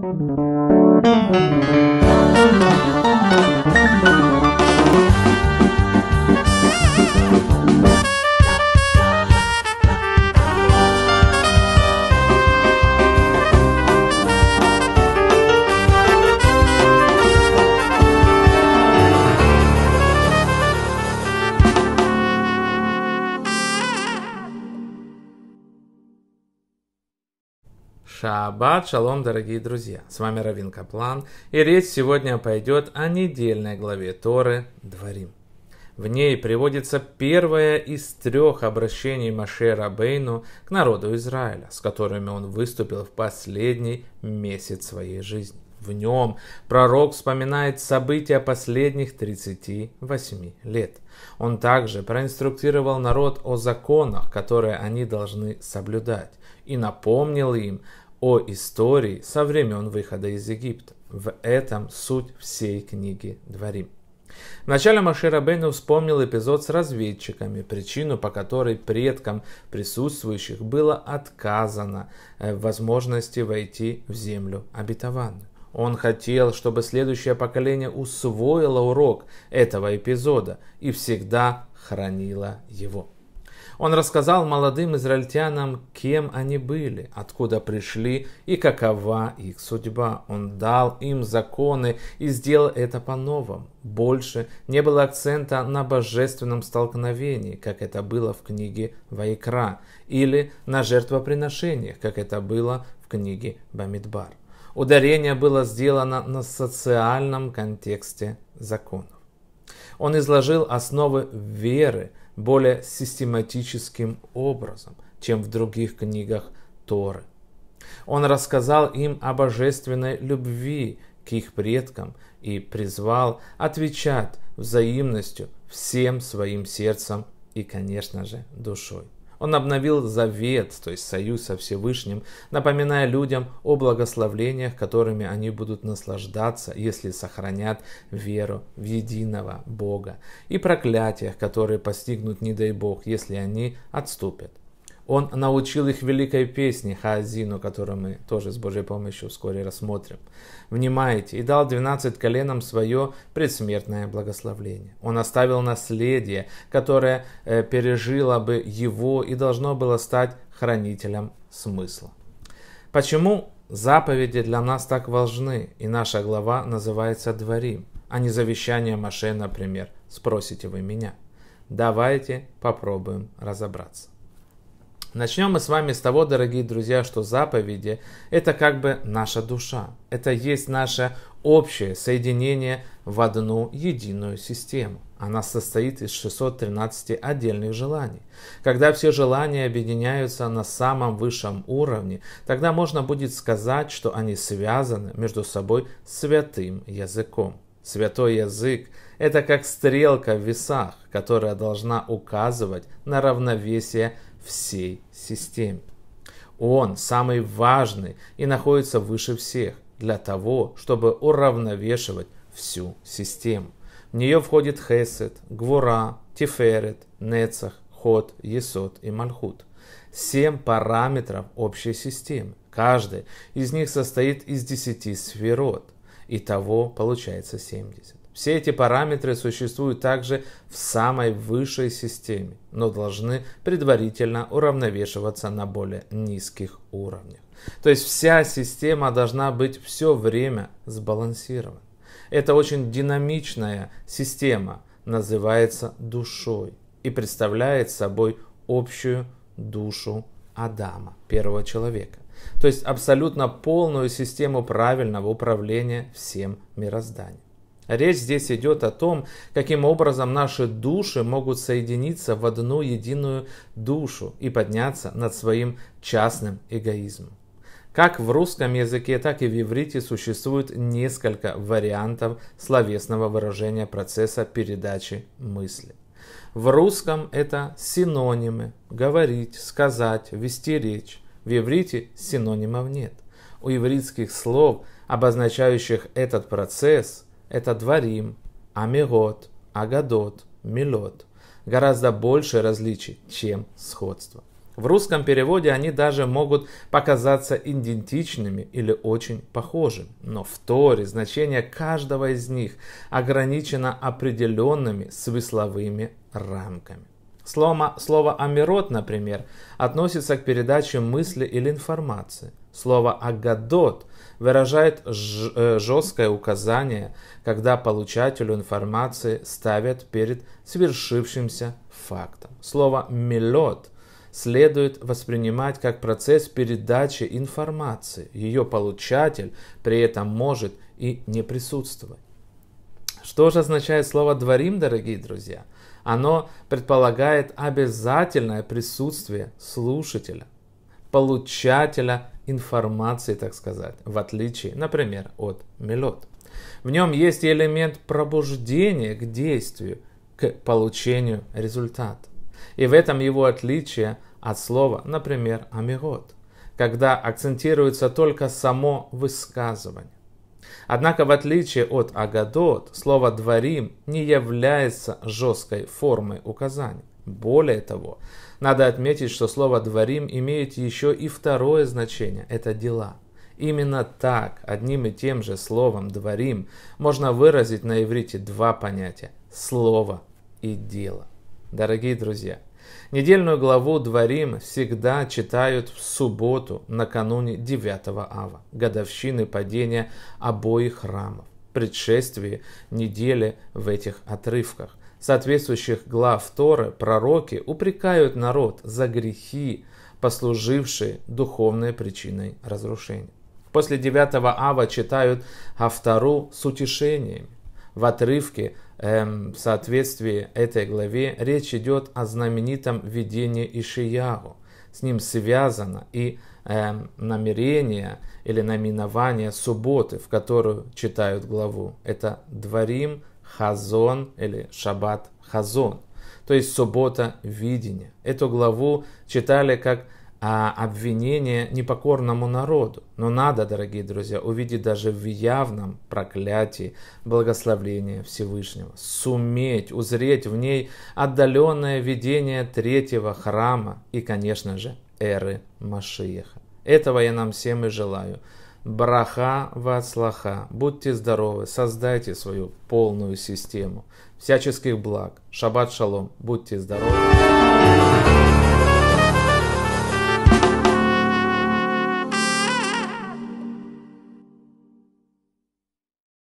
Thank you. Шаббат шалом, дорогие друзья! С вами Равин Каплан, и речь сегодня пойдет о недельной главе Торы «Дворим». В ней приводится первое из трех обращений Маше Рабейну к народу Израиля, с которыми он выступил в последний месяц своей жизни. В нем пророк вспоминает события последних 38 лет. Он также проинструктировал народ о законах, которые они должны соблюдать, и напомнил им о истории со времен выхода из Египта. В этом суть всей книги Дворим. Вначале Маширабейну вспомнил эпизод с разведчиками, причину, по которой предкам присутствующих было отказано э, в возможности войти в землю обетованную. Он хотел, чтобы следующее поколение усвоило урок этого эпизода и всегда хранило его. Он рассказал молодым израильтянам, кем они были, откуда пришли и какова их судьба. Он дал им законы и сделал это по-новому. Больше не было акцента на божественном столкновении, как это было в книге Вайкра, или на жертвоприношениях, как это было в книге Бамидбар. Ударение было сделано на социальном контексте законов. Он изложил основы веры – более систематическим образом, чем в других книгах Торы. Он рассказал им о божественной любви к их предкам и призвал отвечать взаимностью всем своим сердцем и, конечно же, душой. Он обновил завет, то есть союз со Всевышним, напоминая людям о благословлениях, которыми они будут наслаждаться, если сохранят веру в единого Бога, и проклятиях, которые постигнут, не дай Бог, если они отступят. Он научил их великой песне Хаазину, которую мы тоже с Божьей помощью вскоре рассмотрим. Внимайте, и дал двенадцать коленам свое предсмертное благословление. Он оставил наследие, которое э, пережило бы его и должно было стать хранителем смысла. Почему заповеди для нас так важны, и наша глава называется «Дворим», а не «Завещание Маше», например, спросите вы меня. Давайте попробуем разобраться. Начнем мы с вами с того, дорогие друзья, что заповеди – это как бы наша душа. Это есть наше общее соединение в одну единую систему. Она состоит из 613 отдельных желаний. Когда все желания объединяются на самом высшем уровне, тогда можно будет сказать, что они связаны между собой святым языком. Святой язык – это как стрелка в весах, которая должна указывать на равновесие всей системе. Он самый важный и находится выше всех для того, чтобы уравновешивать всю систему. В нее входит Хесед, Гвура, Тиферет, Нецах, Ход, Есот и Мальхут. Семь параметров общей системы. Каждый из них состоит из 10 сферот. Итого получается семьдесят. Все эти параметры существуют также в самой высшей системе, но должны предварительно уравновешиваться на более низких уровнях. То есть вся система должна быть все время сбалансирована. Это очень динамичная система, называется душой и представляет собой общую душу Адама, первого человека. То есть абсолютно полную систему правильного управления всем мирозданием. Речь здесь идет о том, каким образом наши души могут соединиться в одну единую душу и подняться над своим частным эгоизмом. Как в русском языке, так и в иврите существует несколько вариантов словесного выражения процесса передачи мысли. В русском это синонимы – говорить, сказать, вести речь. В иврите синонимов нет. У ивритских слов, обозначающих этот процесс – это дворим, амигот, агадот, милот. Гораздо больше различий, чем сходство. В русском переводе они даже могут показаться идентичными или очень похожими. Но в Торе значение каждого из них ограничено определенными смысловыми рамками. Слово, слово «амирот», например, относится к передаче мысли или информации. Слово «агадот» выражает э, жесткое указание, когда получателю информации ставят перед свершившимся фактом. Слово «мелет» следует воспринимать как процесс передачи информации. Ее получатель при этом может и не присутствовать. Что же означает слово «дворим», дорогие друзья? Оно предполагает обязательное присутствие слушателя, получателя информации, так сказать, в отличие, например, от мелод. В нем есть элемент пробуждения к действию, к получению результата. И в этом его отличие от слова, например, амигот, когда акцентируется только само высказывание. Однако, в отличие от агадот, слово «дворим» не является жесткой формой указания. Более того, надо отметить, что слово «дворим» имеет еще и второе значение – это «дела». Именно так, одним и тем же словом «дворим» можно выразить на иврите два понятия – слово и дело. Дорогие друзья, недельную главу «Дворим» всегда читают в субботу, накануне 9 ава, годовщины падения обоих храмов предшествии недели в этих отрывках. Соответствующих глав Торы пророки упрекают народ за грехи, послужившие духовной причиной разрушения. После 9 ава читают Автору с утешением В отрывке эм, в соответствии этой главе речь идет о знаменитом видении Ишиягу. С ним связано и э, намерение или наименование субботы, в которую читают главу. Это дворим, хазон или шаббат хазон. То есть суббота видения. Эту главу читали как а, обвинение непокорному народу. Но надо, дорогие друзья, увидеть даже в явном проклятии благословление Всевышнего, суметь узреть в ней отдаленное видение третьего храма и, конечно же, эры Машиеха. Этого я нам всем и желаю. Браха вацлаха. Будьте здоровы, создайте свою полную систему всяческих благ. Шаббат шалом. Будьте здоровы.